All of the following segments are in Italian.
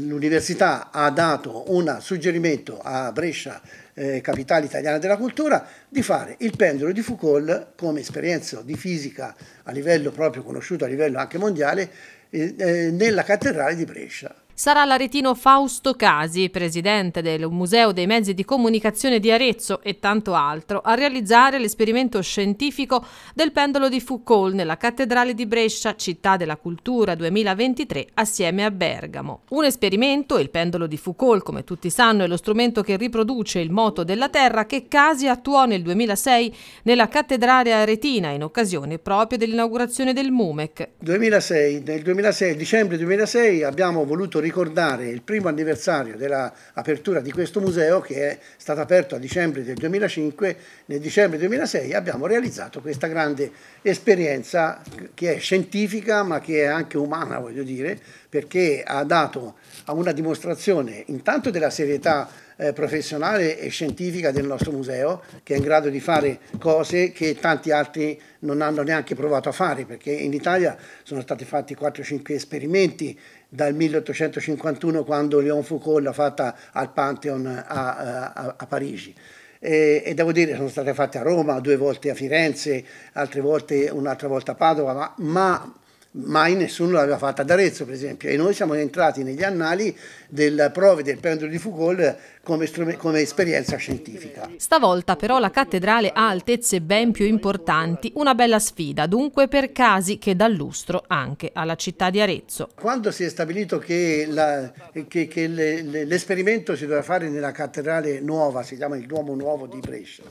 L'università ha dato un suggerimento a Brescia, eh, capitale italiana della cultura, di fare il pendolo di Foucault come esperienza di fisica a livello proprio conosciuto, a livello anche mondiale, eh, eh nella cattedrale di Brescia sarà l'aretino Fausto Casi, presidente del Museo dei Mezzi di Comunicazione di Arezzo e tanto altro, a realizzare l'esperimento scientifico del pendolo di Foucault nella Cattedrale di Brescia, città della cultura 2023, assieme a Bergamo. Un esperimento, il pendolo di Foucault, come tutti sanno, è lo strumento che riproduce il moto della Terra che Casi attuò nel 2006 nella Cattedrale aretina in occasione proprio dell'inaugurazione del MUMEC. 2006, nel 2006, dicembre 2006 abbiamo voluto ricordare ricordare il primo anniversario dell'apertura di questo museo che è stato aperto a dicembre del 2005, nel dicembre 2006 abbiamo realizzato questa grande esperienza che è scientifica ma che è anche umana, voglio dire, perché ha dato a una dimostrazione intanto della serietà eh, professionale e scientifica del nostro museo, che è in grado di fare cose che tanti altri non hanno neanche provato a fare, perché in Italia sono stati fatti 4-5 esperimenti dal 1851 quando Léon Foucault l'ha fatta al Pantheon a, eh, a, a Parigi. E, e, devo dire sono state fatte a Roma, due volte a Firenze, altre volte, un'altra volta a Padova, ma, ma mai nessuno l'aveva fatta ad Arezzo per esempio e noi siamo entrati negli annali delle prove del pendolo di Foucault come, come, esperienza scientifica. Stavolta però la cattedrale ha altezze ben più importanti, una bella sfida dunque per casi che dà lustro anche alla città di Arezzo. Quando si è stabilito che, l'esperimento si doveva fare nella cattedrale nuova, si chiama il Duomo Nuovo di Brescia,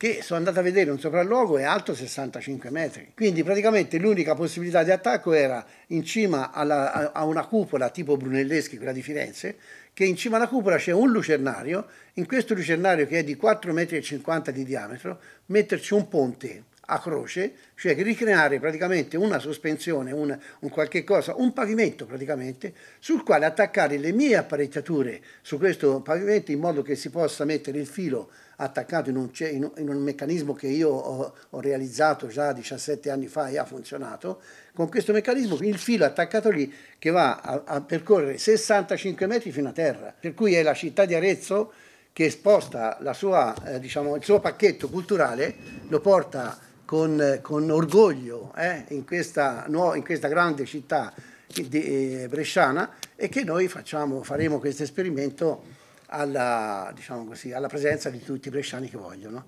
che sono andato a vedere un sopralluogo è alto 65 metri. Quindi praticamente l'unica possibilità di attacco era in cima alla, a, una cupola tipo Brunelleschi, quella di Firenze, che in cima alla cupola c'è un lucernario, in questo lucernario che è di 4,50 metri di diametro, metterci un ponte a croce, cioè ricreare praticamente una sospensione, un, un qualche cosa, un pavimento praticamente, sul quale attaccare le mie apparecchiature su questo pavimento in modo che si possa mettere il filo attaccato in un, in un, in un meccanismo che io ho, ho, realizzato già 17 anni fa e ha funzionato, con questo meccanismo il filo attaccato lì che va a, a percorrere 65 metri fino a terra, per cui è la città di Arezzo che sposta sua, eh, diciamo, il suo pacchetto culturale, lo porta con, con orgoglio eh, in, questa in, questa grande città di, eh, bresciana e che noi facciamo, faremo questo esperimento alla, diciamo così, alla presenza di tutti i bresciani che vogliono.